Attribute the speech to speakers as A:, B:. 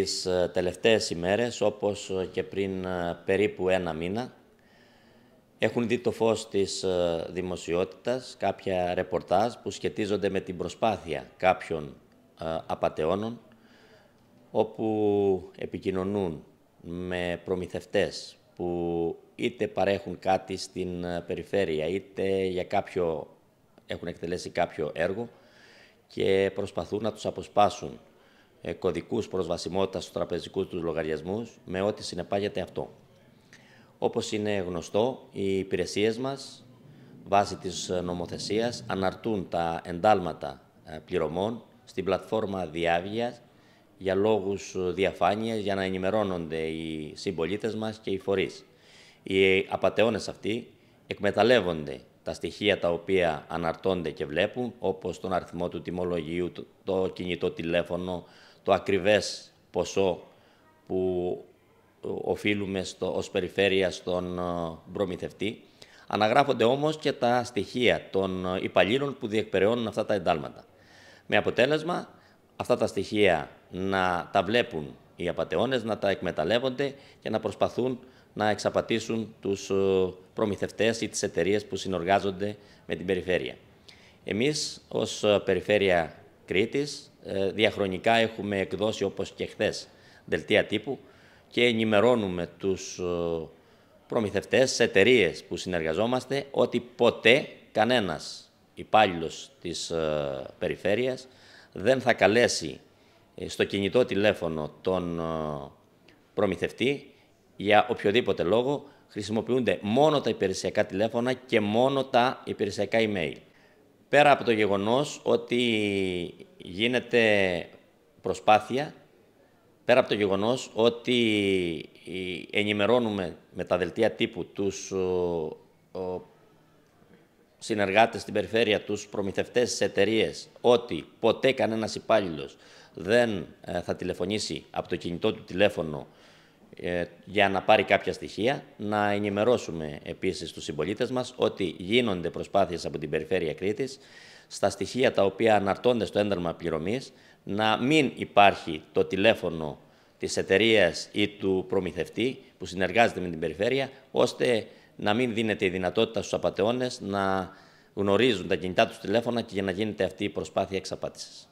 A: τις ε, τελευταίες ημέρες, όπως ε, και πριν ε, περίπου ένα μήνα, έχουν δει το φως της δημοσιότητας κάποια ρεπορτάζ που σχετίζονται με την προσπάθεια κάποιων απαταιώνων, όπου επικοινωνούν με προμηθευτές που είτε παρέχουν κάτι στην περιφέρεια, είτε για κάποιο, έχουν εκτελέσει κάποιο έργο και προσπαθούν να τους αποσπάσουν ε, κωδικούς προσβασιμότητας στους τραπεζικούς τους λογαριασμούς με ό,τι συνεπάγεται αυτό. Όπως είναι γνωστό, οι υπηρεσίες μας βάσει της νομοθεσίας αναρτούν τα εντάλματα ε, πληρωμών στην πλατφόρμα Διάβγειας για λόγους διαφάνειας για να ενημερώνονται οι συμπολίτες μας και οι φορείς. Οι απαταιώνες αυτοί εκμεταλλεύονται τα στοιχεία τα οποία αναρτώνται και βλέπουν, όπως τον αριθμό του τιμολογίου, το κινητό τηλέφωνο, το ακριβές ποσό που ε, οφείλουμε στο, ως περιφέρεια στον ε, προμηθευτή. Αναγράφονται όμως και τα στοιχεία των ε, υπαλλήλων που διεκπαιρεώνουν αυτά τα εντάλματα. Με αποτέλεσμα αυτά τα στοιχεία να τα βλέπουν οι απαταιώνες, να τα εκμεταλλεύονται και να προσπαθούν να εξαπατήσουν τους ε, προμηθευτές ή τις εταιρείες που συνεργάζονται με την περιφέρεια. Εμείς ως ε, Περιφέρεια Κρήτης ε, διαχρονικά έχουμε εκδώσει όπως και χθες δελτία τύπου και ενημερώνουμε τους προμηθευτές, εταιρείες που συνεργαζόμαστε ότι ποτέ κανένας υπάλληλος της περιφέρειας δεν θα καλέσει στο κινητό τηλέφωνο τον προμηθευτή για οποιοδήποτε λόγο χρησιμοποιούνται μόνο τα υπηρεσιακά τηλέφωνα και μόνο τα υπηρεσιακά email. Πέρα από το γεγονός ότι γίνεται προσπάθεια, πέρα από το γεγονός ότι ενημερώνουμε με τα δελτία τύπου τους συνεργάτες στην περιφέρεια, τους προμηθευτές της εταιρείες ότι ποτέ κανένας υπάλληλος δεν ε, θα τηλεφωνήσει από το κινητό του τηλέφωνο ε, για να πάρει κάποια στοιχεία. Να ενημερώσουμε επίσης τους συμπολίτες μας ότι γίνονται προσπάθειες από την Περιφέρεια Κρήτης στα στοιχεία τα οποία αναρτώνται στο ένταλμα πληρωμής να μην υπάρχει το τηλέφωνο της εταιρείας ή του προμηθευτή που συνεργάζεται με την Περιφέρεια ώστε να μην δίνεται η δυνατότητα στους απαταιώνες να γνωρίζουν τα κινητά τους τηλέφωνα και για να γίνεται αυτή η προσπάθεια εξαπάτησης.